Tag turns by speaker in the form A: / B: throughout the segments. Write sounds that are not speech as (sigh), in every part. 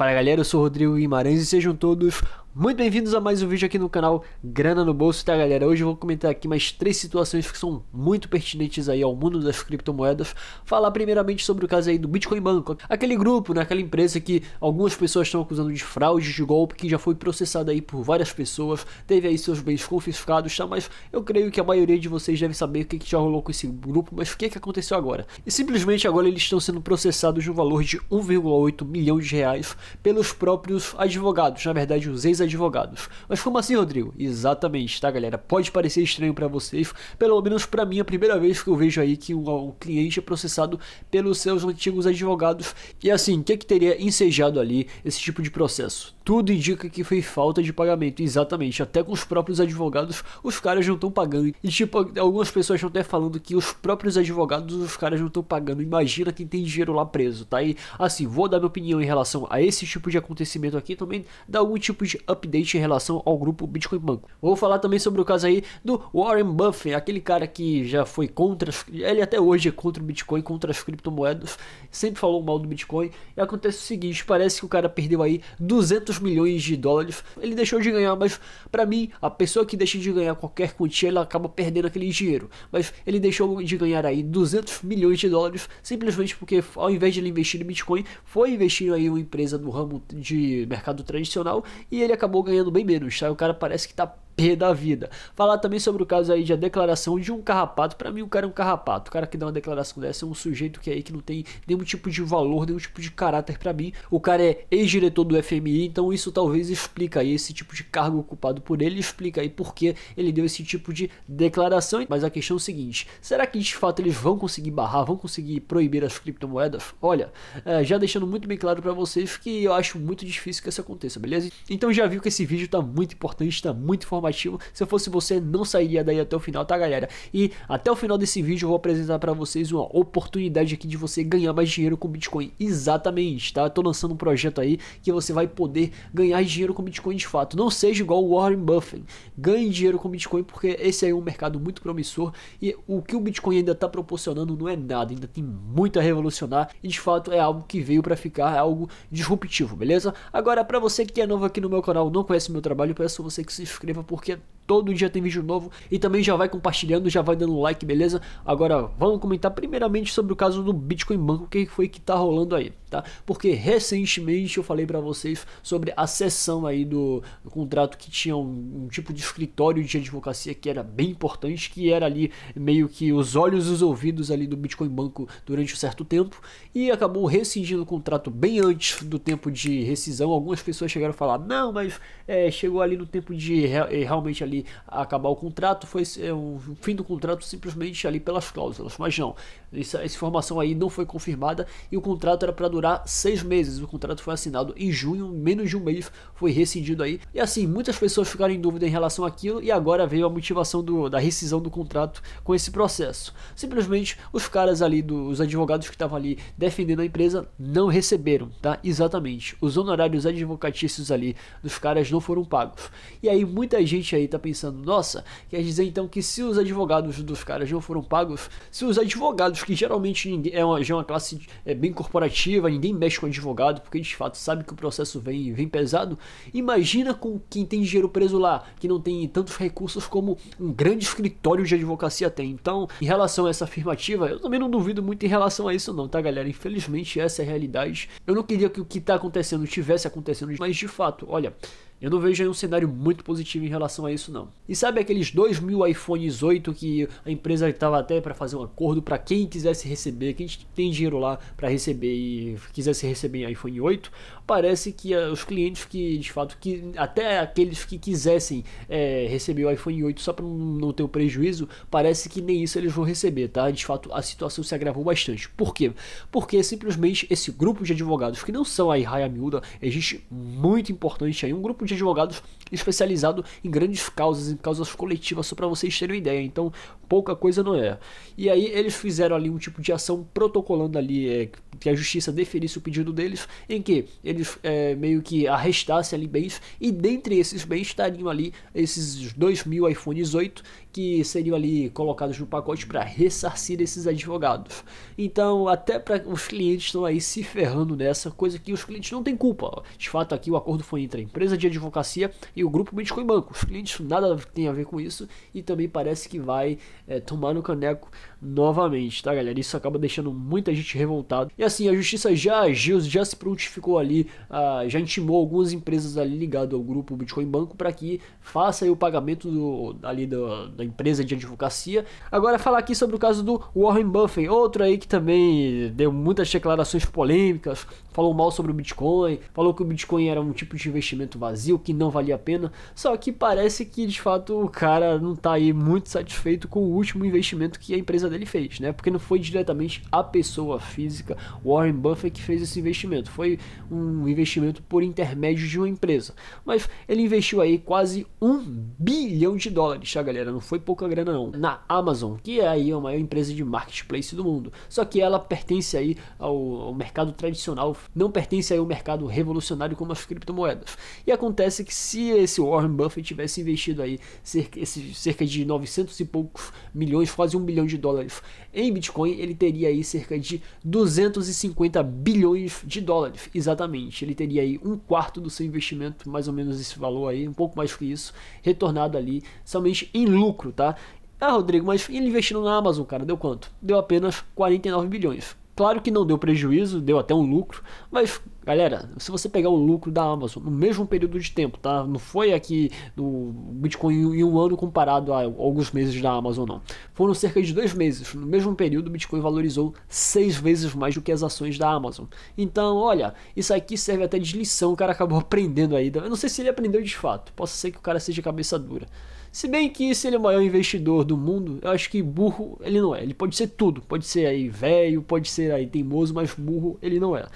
A: Fala galera, eu sou Rodrigo Guimarães e sejam todos muito bem-vindos a mais um vídeo aqui no canal Grana no Bolso, tá galera? Hoje eu vou comentar aqui mais três situações que são muito pertinentes aí ao mundo das criptomoedas. Falar primeiramente sobre o caso aí do Bitcoin Banco, aquele grupo, né, aquela empresa que algumas pessoas estão acusando de fraude, de golpe, que já foi processada aí por várias pessoas, teve aí seus bens confiscados, tá? Mas eu creio que a maioria de vocês deve saber o que, que já rolou com esse grupo, mas o que, que aconteceu agora? E simplesmente agora eles estão sendo processados no valor de 1,8 milhão de reais pelos próprios advogados, na verdade os ex-advogados advogados. Mas como assim, Rodrigo? Exatamente, tá, galera? Pode parecer estranho para vocês, pelo menos para mim, é a primeira vez que eu vejo aí que um, um, cliente é processado pelos seus antigos advogados. E assim, o que, é que teria ensejado ali esse tipo de processo? Tudo indica que foi falta de pagamento, exatamente. Até com os próprios advogados, os caras não estão pagando. E tipo, algumas pessoas estão até falando que os próprios advogados, os caras não estão pagando. Imagina quem tem dinheiro lá preso, tá? E assim, vou dar minha opinião em relação a esse tipo de acontecimento aqui também, dá algum tipo de update em relação ao grupo Bitcoin Banco. Vou falar também sobre o caso aí do Warren Buffett, aquele cara que já foi contra, ele até hoje é contra o Bitcoin, contra as criptomoedas, sempre falou mal do Bitcoin. E acontece o seguinte, parece que o cara perdeu aí 200 milhões de dólares. Ele deixou de ganhar, mas para mim, a pessoa que deixa de ganhar qualquer quantia, ela acaba perdendo aquele dinheiro. Mas ele deixou de ganhar aí 200 milhões de dólares simplesmente porque ao invés de ele investir em Bitcoin, foi investir aí em uma empresa do ramo de mercado tradicional e ele acabou ganhando bem menos, tá? O cara parece que tá da vida. Falar também sobre o caso aí de a declaração de um carrapato. Para mim, o cara é um carrapato. O cara que dá uma declaração dessa é um sujeito que é aí que não tem nenhum tipo de valor, nenhum tipo de caráter para mim. O cara é ex-diretor do FMI, então isso talvez explica aí esse tipo de cargo ocupado por ele, explica aí por que ele deu esse tipo de declaração. Mas a questão é o seguinte: será que de fato eles vão conseguir barrar, vão conseguir proibir as criptomoedas? Olha, é, já deixando muito bem claro para vocês que eu acho muito difícil que isso aconteça, beleza? Então já viu que esse vídeo tá muito importante, tá muito informativo se eu fosse você, não sairia daí até o final, tá, galera? E até o final desse vídeo eu vou apresentar para vocês uma oportunidade aqui de você ganhar mais dinheiro com Bitcoin. Exatamente, tá? Eu tô lançando um projeto aí que você vai poder ganhar dinheiro com Bitcoin de fato. Não seja igual o Warren Buffett. Ganhe dinheiro com Bitcoin porque esse aí é um mercado muito promissor e o que o Bitcoin ainda tá proporcionando não é nada, ainda tem muito a revolucionar e de fato é algo que veio para ficar, é algo disruptivo, beleza? Agora, para você que é novo aqui no meu canal, não conhece meu trabalho, peço você que se inscreva porque todo dia tem vídeo novo e também já vai compartilhando, já vai dando like, beleza? Agora vamos comentar primeiramente sobre o caso do Bitcoin Banco, o que foi que tá rolando aí, tá? Porque recentemente eu falei para vocês sobre a sessão aí do, contrato que tinha um, um, tipo de escritório de advocacia que era bem importante, que era ali meio que os olhos e os ouvidos ali do Bitcoin Banco durante um certo tempo e acabou rescindindo o contrato bem antes do tempo de rescisão. Algumas pessoas chegaram a falar: "Não, mas é, chegou ali no tempo de eh, realmente ali acabar o contrato, foi é, o fim do contrato simplesmente ali pelas cláusulas, mas não. Essa, essa informação aí não foi confirmada e o contrato era para durar seis meses. O contrato foi assinado em junho, menos de um mês foi rescindido aí. E assim, muitas pessoas ficaram em dúvida em relação àquilo e agora veio a motivação do, da rescisão do contrato com esse processo. Simplesmente os caras ali, do, os advogados que estavam ali defendendo a empresa, não receberam, tá? Exatamente. Os honorários advocatícios ali dos caras não foram pagos. E aí muita gente aí tá pensando, nossa, quer dizer então que se os advogados dos caras não foram pagos, se os advogados advogados que geralmente ninguém, é, uma, já é uma classe é, bem corporativa, ninguém mexe com advogado, porque de fato sabe que o processo vem, vem pesado. Imagina com quem tem dinheiro preso lá, que não tem tantos recursos como um grande escritório de advocacia tem. Então, em relação a essa afirmativa, eu também não duvido muito em relação a isso, não, tá, galera? Infelizmente, essa é a realidade. Eu não queria que o que está acontecendo tivesse acontecendo, mas de fato, olha, eu não vejo aí um cenário muito positivo em relação a isso, não. E sabe aqueles 2 mil iPhones 8 que a empresa estava até para fazer um acordo para quem quisesse receber, quem tem dinheiro lá para receber e quisesse receber iPhone 8? Parece que eh, os clientes que de fato, que até aqueles que quisessem é, receber o iPhone 8 só para não ter o prejuízo, parece que nem isso eles vão receber, tá? De fato, a situação se agravou bastante. Por quê? Porque simplesmente esse grupo de advogados que não são a Raia Miúda, existe muito importante aí, um grupo de de advogados especializado em grandes causas, em causas coletivas, só para vocês terem uma ideia. Então, pouca coisa não é. E aí eles fizeram ali um tipo de ação protocolando ali é, que a justiça deferisse o pedido deles, em que eles é, meio que arrestassem ali bens e dentre esses bens estariam ali esses 2.000 iPhones 8 que seriam ali colocados no pacote para ressarcir esses advogados. Então, até para os clientes estão aí se ferrando nessa coisa que os clientes não têm culpa. De fato, aqui o acordo foi entre a empresa de advogados advocacia e o grupo Bitcoin Banco. Os clientes nada tem a ver com isso e também parece que vai é, tomar no caneco novamente, tá, galera? Isso acaba deixando muita gente revoltada. E assim, a justiça já agiu, já se prontificou ali, uh, já intimou algumas empresas ali ligado ao grupo Bitcoin Banco para que faça o pagamento do, ali do, da empresa de advocacia. Agora falar aqui sobre o caso do Warren Buffett, outro aí que também deu muitas declarações polêmicas, falou mal sobre o Bitcoin, falou que o Bitcoin era um tipo de investimento vazio, que não valia a pena. Só que parece que de fato o cara não tá aí muito satisfeito com o último investimento que a empresa dele fez, né? Porque não foi diretamente a pessoa física Warren Buffett que fez esse investimento, foi um investimento por intermédio de uma empresa. Mas ele investiu aí quase um bilhão de dólares, tá galera? Não foi pouca grana não. Na Amazon, que é aí a maior empresa de marketplace do mundo. Só que ela pertence aí ao, ao mercado tradicional, não pertence aí ao mercado revolucionário como as criptomoedas. E acontece que se esse Warren Buffett tivesse investido aí cerca, esse, cerca de 900 e poucos milhões, quase um bilhão de dólares dólares. Em Bitcoin, ele teria aí cerca de 250 bilhões de dólares, exatamente. Ele teria aí um quarto do seu investimento, mais ou menos esse valor aí, um pouco mais que isso, retornado ali somente em lucro, tá? Ah, Rodrigo, mas ele investindo na Amazon, cara, deu quanto? Deu apenas 49 bilhões. Claro que não deu prejuízo, deu até um lucro, mas galera, se você pegar o lucro da Amazon no mesmo período de tempo, tá? Não foi aqui no Bitcoin em um ano comparado a alguns meses da Amazon, não. Foram cerca de dois meses. No mesmo período, o Bitcoin valorizou seis vezes mais do que as ações da Amazon. Então, olha, isso aqui serve até de lição. O cara acabou (laughs) aprendendo ainda. Eu não sei se ele aprendeu de fato. Posso ser que o cara seja cabeça dura. Se bem que se ele é o maior investidor do mundo, eu acho que burro ele não é. Ele pode ser tudo. Pode ser aí velho, pode ser aí teimoso, mas burro ele não é.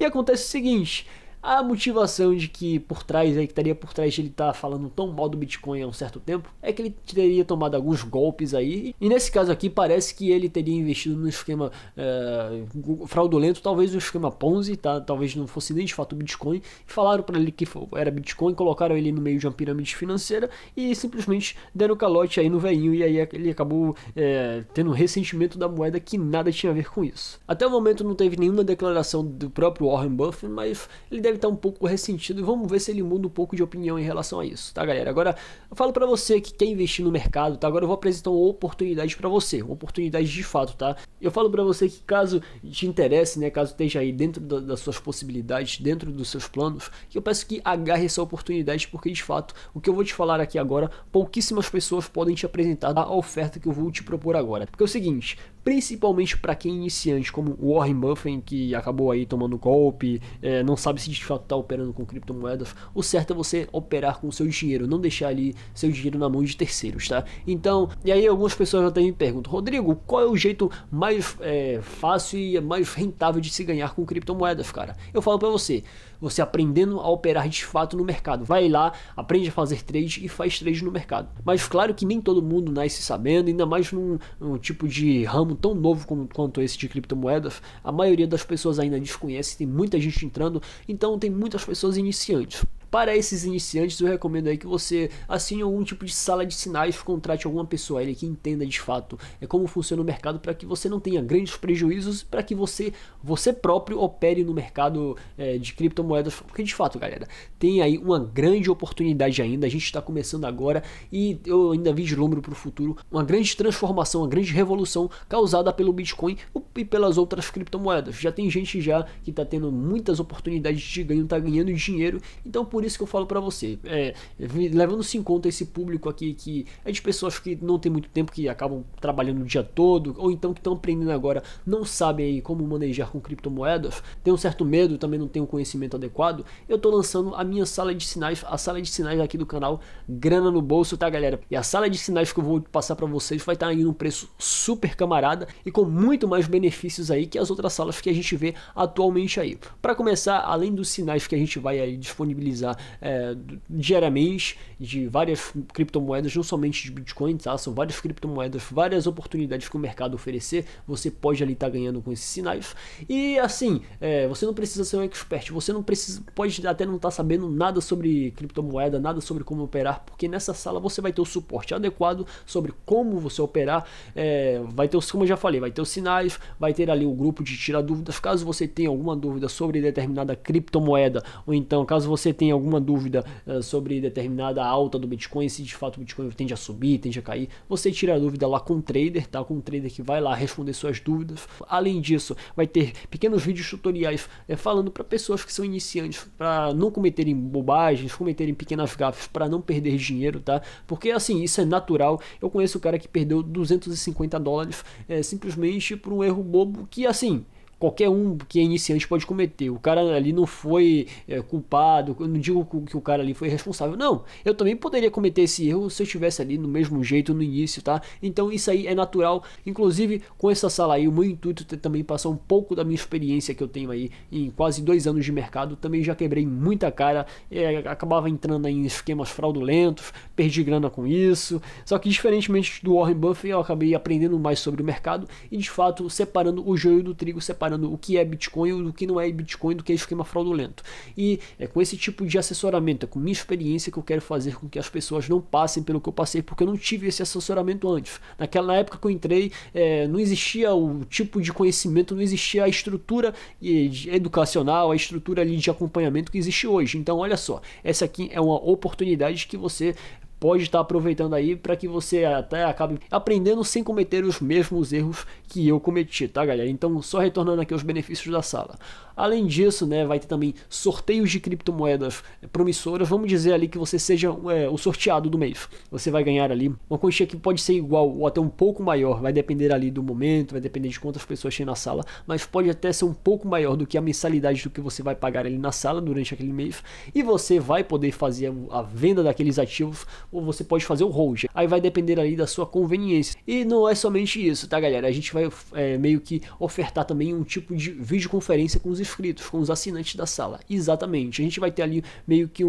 A: E acontece o seguinte: a motivação de que por trás aí né, que estaria por trás de ele estar tá falando tão mal do Bitcoin há um certo tempo é que ele teria tomado alguns golpes aí e nesse caso aqui parece que ele teria investido no esquema é, fraudulento, talvez um esquema Ponzi, tá? Talvez não fosse nem de fato Bitcoin. Falaram para ele que era Bitcoin, colocaram ele no meio de uma pirâmide financeira e simplesmente deram calote aí no veinho e aí ele acabou é, tendo um ressentimento da moeda que nada tinha a ver com isso. Até o momento não teve nenhuma declaração do próprio Warren Buffett, mas ele deve estar tá um pouco ressentido e vamos ver se ele muda um pouco de opinião em relação a isso, tá galera? Agora, eu falo para você que quer investir no mercado, tá? Agora eu vou apresentar uma oportunidade para você, uma oportunidade de fato, tá? Eu falo para você que caso te interesse, né, caso esteja aí dentro da, das suas possibilidades, dentro dos seus planos, que eu peço que agarre essa oportunidade, porque de fato, o que eu vou te falar aqui agora, pouquíssimas pessoas podem te apresentar a oferta que eu vou te propor agora. Porque é o seguinte, principalmente para quem é iniciante, como Warren Buffett, que acabou aí tomando golpe, é, não sabe se de fato está operando com criptomoedas, o certo é você operar com o seu dinheiro, não deixar ali seu dinheiro na mão de terceiros, tá? Então, e aí algumas pessoas até me perguntam, Rodrigo, qual é o jeito mais é, fácil e mais rentável de se ganhar com criptomoedas, cara? Eu falo para você, você aprendendo a operar de fato no mercado. Vai lá, aprende a fazer trade e faz trade no mercado. Mas claro que nem todo mundo nasce sabendo, ainda mais num, num tipo de ramo tão novo como, quanto esse de criptomoedas. A maioria das pessoas ainda desconhece, tem muita gente entrando, então tem muitas pessoas iniciantes. Para esses iniciantes, eu recomendo aí que você assine algum tipo de sala de sinais, contrate alguma pessoa aí que entenda de fato é como funciona o mercado para que você não tenha grandes prejuízos, para que você você próprio opere no mercado é, de criptomoedas, porque de fato, galera, tem aí uma grande oportunidade ainda. A gente está começando agora e eu ainda vislumbro para o futuro uma grande transformação, uma grande revolução causada pelo Bitcoin e pelas outras criptomoedas. Já tem gente já que está tendo muitas oportunidades de ganho, está ganhando dinheiro, então por por isso que eu falo para você, é, levando-se em conta esse público aqui que é de pessoas que não tem muito tempo, que acabam trabalhando o dia todo, ou então que estão aprendendo agora, não sabem aí como manejar com criptomoedas, tem um certo medo, também não tem um conhecimento adequado, eu estou lançando a minha sala de sinais, a sala de sinais aqui do canal Grana no Bolso, tá galera? E a sala de sinais que eu vou passar para vocês vai estar tá aí num preço super camarada e com muito mais benefícios aí que as outras salas que a gente vê atualmente aí. Para começar, além dos sinais que a gente vai aí disponibilizar é, diariamente de várias criptomoedas, não somente de Bitcoin, tá? São várias criptomoedas, várias oportunidades que o mercado oferecer, você pode ali estar tá ganhando com esses sinais. E assim, é, você não precisa ser um expert, você não precisa, pode até não estar tá sabendo nada sobre criptomoeda, nada sobre como operar, porque nessa sala você vai ter o suporte adequado sobre como você operar, é, vai ter, os, como eu já falei, vai ter os sinais, vai ter ali o grupo de tirar dúvidas, caso você tenha alguma dúvida sobre determinada criptomoeda, ou então caso você tenha alguma dúvida uh, sobre determinada alta do Bitcoin, se de fato o Bitcoin tende a subir, tende a cair, você tira a dúvida lá com o trader, tá? Com o trader que vai lá responder suas dúvidas. Além disso, vai ter pequenos vídeos tutoriais eh, falando para pessoas que são iniciantes, para não cometerem bobagens, cometerem pequenas gafes, para não perder dinheiro, tá? Porque assim, isso é natural. Eu conheço o cara que perdeu 250 dólares eh, simplesmente por um erro bobo que assim qualquer um que é iniciante pode cometer. O cara ali não foi é, culpado, eu não digo que o cara ali foi responsável, não. Eu também poderia cometer esse erro se eu estivesse ali no mesmo jeito no início, tá? Então isso aí é natural. Inclusive, com essa sala aí, o meu intuito é também passar um pouco da minha experiência que eu tenho aí em quase dois anos de mercado. Também já quebrei muita cara, é, acabava entrando em esquemas fraudulentos, perdi grana com isso. Só que diferentemente do Warren Buffett, eu acabei aprendendo mais sobre o mercado e de fato separando o joio do trigo, separando separando o que é Bitcoin do que não é Bitcoin, do que é esquema fraudulento. E é com esse tipo de assessoramento, é com minha experiência que eu quero fazer com que as pessoas não passem pelo que eu passei, porque eu não tive esse assessoramento antes. Naquela época que eu entrei, é, não existia o tipo de conhecimento, não existia a estrutura educacional, a estrutura ali de acompanhamento que existe hoje. Então, olha só, essa aqui é uma oportunidade que você pode estar aproveitando aí para que você até acabe aprendendo sem cometer os mesmos erros que eu cometi, tá galera? Então, só retornando aqui aos benefícios da sala. Além disso, né, vai ter também sorteios de criptomoedas promissoras, vamos dizer ali que você seja é, o sorteado do mês. Você vai ganhar ali uma quantia que pode ser igual ou até um pouco maior, vai depender ali do momento, vai depender de quantas pessoas tem na sala, mas pode até ser um pouco maior do que a mensalidade do que você vai pagar ali na sala durante aquele mês e você vai poder fazer a venda daqueles ativos ou você pode fazer o hold. Aí vai depender ali da sua conveniência. E não é somente isso, tá, galera? A gente vai é, meio que ofertar também um tipo de videoconferência com os inscritos, com os assinantes da sala. Exatamente. A gente vai ter ali meio que um,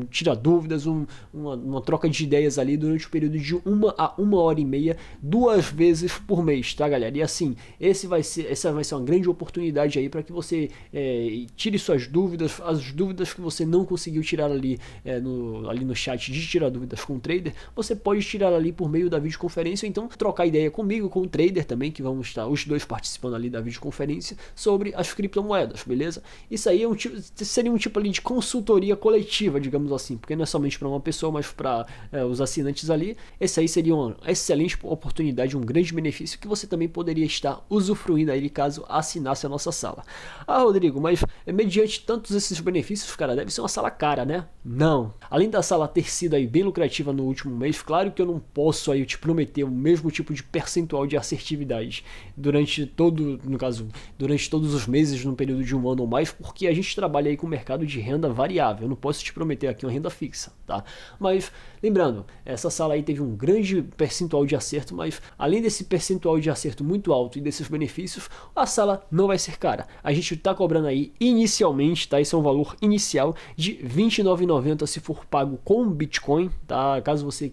A: um tira dúvidas, um, uma, uma troca de ideias ali durante o período de uma a uma hora e meia, duas vezes por mês, tá, galera? E assim, esse vai ser, essa vai ser uma grande oportunidade aí para que você é, tire suas dúvidas, as dúvidas que você não conseguiu tirar ali, é, no, ali no chat de tirar dúvidas dúvidas com o trader, você pode tirar ali por meio da videoconferência, ou então trocar ideia comigo, com o trader também, que vamos estar os dois participando ali da videoconferência sobre as criptomoedas, beleza? Isso aí é um tipo, seria um tipo ali de consultoria coletiva, digamos assim, porque não é somente para uma pessoa, mas para é, os assinantes ali. Esse aí seria uma excelente oportunidade, um grande benefício que você também poderia estar usufruindo aí caso assinasse a nossa sala. Ah, Rodrigo, mas mediante tantos esses benefícios, cara, deve ser uma sala cara, né? Não. Além da sala ter sido aí bem lucrativa no último mês, claro que eu não posso aí te prometer o mesmo tipo de percentual de assertividade durante todo, no caso, durante todos os meses, num período de um ano ou mais, porque a gente trabalha aí com mercado de renda variável. Eu não posso te prometer aqui uma renda fixa, tá? Mas Lembrando, essa sala aí teve um grande percentual de acerto, mas além desse percentual de acerto muito alto e desses benefícios, a sala não vai ser cara. A gente está cobrando aí inicialmente, tá? Isso é um valor inicial de 29,90 se for pago com Bitcoin, tá? Caso você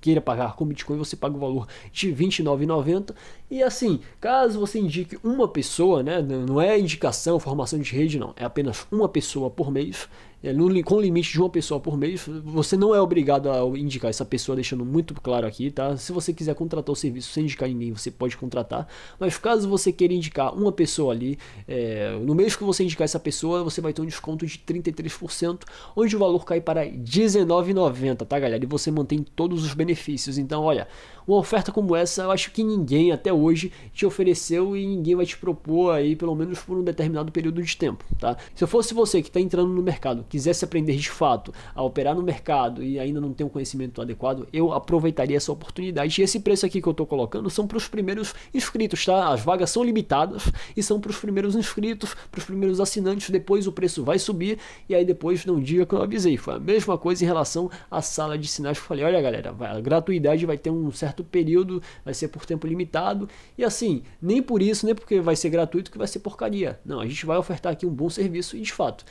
A: queira pagar com Bitcoin, você paga o valor de 29,90. E assim, caso você indique uma pessoa, né? Não é indicação, formação de rede, não. É apenas uma pessoa por mês. É, no, com o limite de uma pessoa por mês. Você não é obrigado a indicar essa pessoa, deixando muito claro aqui, tá? Se você quiser contratar o serviço sem indicar ninguém, você pode contratar. Mas caso você queira indicar uma pessoa ali, é, no mês que você indicar essa pessoa, você vai ter um desconto de 33%, onde o valor cai para R$19,90, tá, galera? E você mantém todos os benefícios. Então, olha, uma oferta como essa, eu acho que ninguém até hoje te ofereceu e ninguém vai te propor aí, pelo menos por um determinado período de tempo, tá? Se eu fosse você que está entrando no mercado, quisesse aprender de fato a operar no mercado e ainda não tem um conhecimento adequado, eu aproveitaria essa oportunidade. E esse preço aqui que eu estou colocando são para os primeiros inscritos, tá? As vagas são limitadas e são para os primeiros inscritos, para os primeiros assinantes. Depois o preço vai subir e aí depois não diga que eu avisei. Foi a mesma coisa em relação à sala de sinais que eu falei: olha, galera, a gratuidade vai ter um certo período, vai ser por tempo limitado e assim, nem por isso, nem porque vai ser gratuito que vai ser porcaria. Não, a gente vai ofertar aqui um bom serviço e de fato,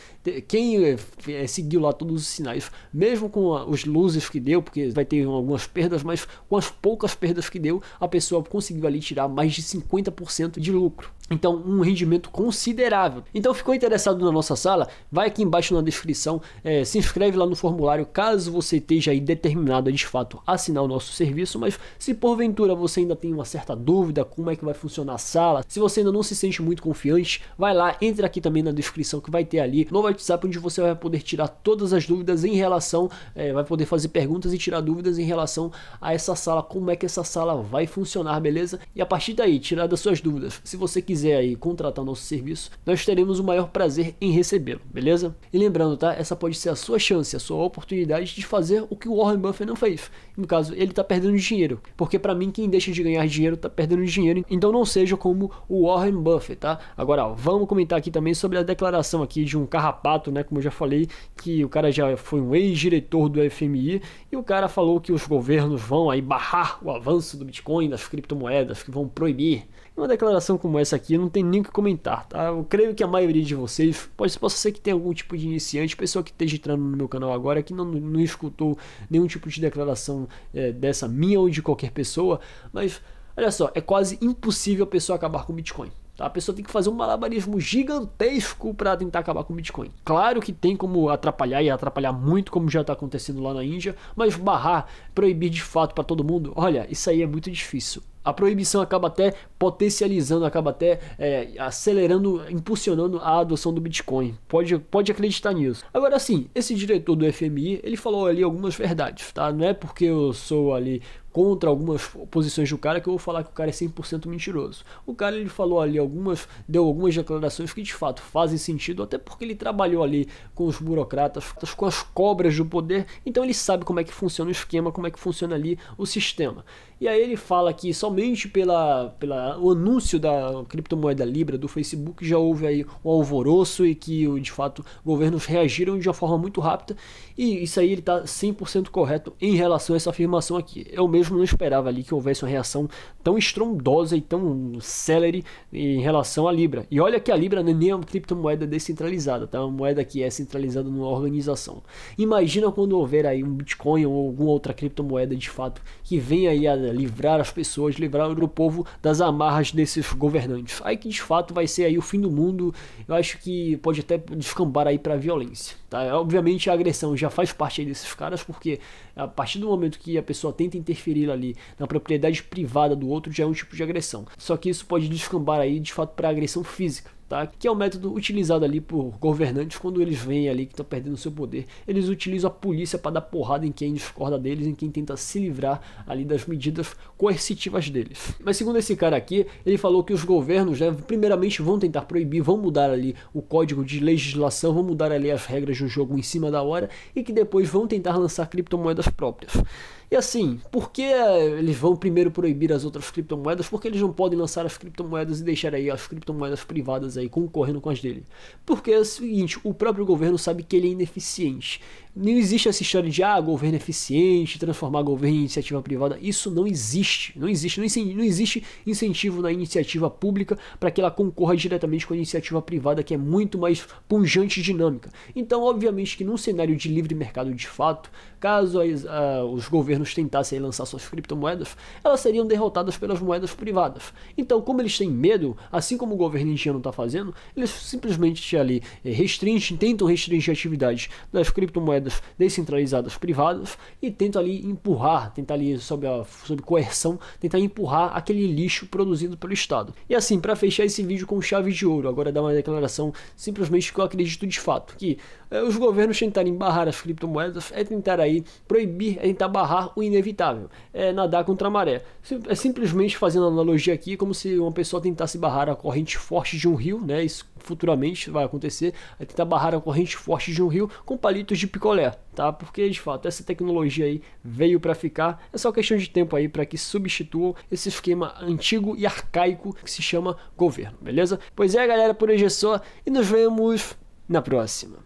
A: quem eh, é, seguiu lá todos os sinais, mesmo com a, os luzes que deu, porque vai ter algumas perdas, mas com as poucas perdas que deu, a pessoa conseguiu ali tirar mais de 50% de lucro. Então, um rendimento considerável. Então, ficou interessado na nossa sala? Vai aqui embaixo na descrição, é, se inscreve lá no formulário caso você esteja aí determinado a de fato assinar o nosso serviço. Mas se porventura você ainda tem uma certa dúvida como é que vai funcionar a sala, se você ainda não se sente muito confiante, vai lá, entra aqui também na descrição que vai ter ali no WhatsApp onde você vai poder tirar todas as dúvidas em relação, é, vai poder fazer perguntas e tirar dúvidas em relação a essa sala, como é que essa sala vai funcionar, beleza? E a partir daí, tirar das suas dúvidas. Se você quiser aí contratar nosso serviço, nós teremos o maior prazer em recebê-lo, beleza? E lembrando, tá? Essa pode ser a sua chance, a sua oportunidade de fazer o que o Warren Buffett não fez no caso, ele está perdendo dinheiro, porque para mim quem deixa de ganhar dinheiro está perdendo dinheiro. Então não seja como o Warren Buffett, tá? Agora, ó, vamos comentar aqui também sobre a declaração aqui de um carrapato, né? Como eu já falei, que o cara já foi um ex-diretor do FMI e o cara falou que os governos vão aí barrar o avanço do Bitcoin, das criptomoedas, que vão proibir. Uma declaração como essa aqui não tem nem o que comentar, tá? Eu creio que a maioria de vocês, pode, possa ser que tenha algum tipo de iniciante, pessoa que esteja entrando no meu canal agora, que não, não escutou nenhum tipo de declaração é, dessa minha ou de qualquer pessoa, mas olha só, é quase impossível a pessoa acabar com o Bitcoin. Tá? A pessoa tem que fazer um malabarismo gigantesco para tentar acabar com o Bitcoin. Claro que tem como atrapalhar e atrapalhar muito, como já está acontecendo lá na Índia, mas barrar, proibir de fato para todo mundo, olha, isso aí é muito difícil. A proibição acaba até potencializando, acaba até é, acelerando, impulsionando a adoção do Bitcoin. Pode, pode acreditar nisso. Agora sim, esse diretor do FMI, ele falou ali algumas verdades, tá? Não é porque eu sou ali contra algumas posições do cara que eu vou falar que o cara é 100% mentiroso. O cara ele falou ali algumas, deu algumas declarações que de fato fazem sentido, até porque ele trabalhou ali com os burocratas, com as cobras do poder, então ele sabe como é que funciona o esquema, como é que funciona ali o sistema. E aí ele fala que somente pela, pela o anúncio da criptomoeda Libra do Facebook já houve aí um alvoroço e que de fato governos reagiram de uma forma muito rápida, e isso aí ele está 100% correto em relação a essa afirmação aqui. É o mesmo mesmo não esperava ali que houvesse uma reação tão estrondosa e tão celere em relação à Libra. E olha que a Libra é nem é uma criptomoeda descentralizada, tá? É uma moeda que é centralizada numa organização. Imagina quando houver aí um Bitcoin ou alguma outra criptomoeda de fato que venha aí a livrar as pessoas, livrar o povo das amarras desses governantes. Aí que de fato vai ser aí o fim do mundo. Eu acho que pode até descambar aí para violência. Tá? É, obviamente a agressão já faz parte desses caras, porque a partir do momento que a pessoa tenta interferir ali na propriedade privada do outro, já é um tipo de agressão. Só que isso pode descambar aí de fato para agressão física tá? que é o método utilizado ali por governantes quando eles veem ali que estão perdendo seu poder. Eles utilizam a polícia para dar porrada em quem discorda deles, em quem tenta se livrar ali das medidas coercitivas deles. Mas segundo esse cara aqui, ele falou que os governos, né, primeiramente vão tentar proibir, vão mudar ali o código de legislação, vão mudar ali as regras do jogo em cima da hora e que depois vão tentar lançar criptomoedas próprias. E assim, por que eles vão primeiro proibir as outras criptomoedas? Porque eles não podem lançar as criptomoedas e deixar aí as criptomoedas privadas aí concorrendo com as dele. Porque é o seguinte, o próprio governo sabe que ele é ineficiente. Não existe essa história de ah, governo eficiente, transformar governo em iniciativa privada. Isso não existe. Não existe, não existe incentivo na iniciativa pública para que ela concorra diretamente com a iniciativa privada, que é muito mais punjante e dinâmica. Então, obviamente, que num cenário de livre mercado de fato, caso as, ah, os governos tentassem lançar suas criptomoedas, elas seriam derrotadas pelas moedas privadas. Então, como eles têm medo, assim como o governo indiano está fazendo, eles simplesmente ali eh, restringem, tentam restringir a atividade das criptomoedas moedas descentralizadas privadas e tenta ali empurrar, tentar ali sob, a, sob coerção, tentar empurrar aquele lixo produzido pelo Estado. E assim, para fechar esse vídeo com chave de ouro, agora dar uma declaração simplesmente que eu acredito de fato, que eh, os governos tentarem barrar as criptomoedas é tentar aí proibir, é tentar barrar o inevitável, é nadar contra a maré. É simplesmente fazendo analogia aqui como se uma pessoa tentasse barrar a corrente forte de um rio, né? Isso futuramente vai acontecer, é tentar barrar a corrente forte de um rio com palitos de picolé picolé, tá? Porque de fato essa tecnologia aí veio para ficar, é só questão de tempo aí para que substituam esse esquema antigo e arcaico que se chama governo, beleza? Pois é, galera, por hoje é só e nos vemos na próxima.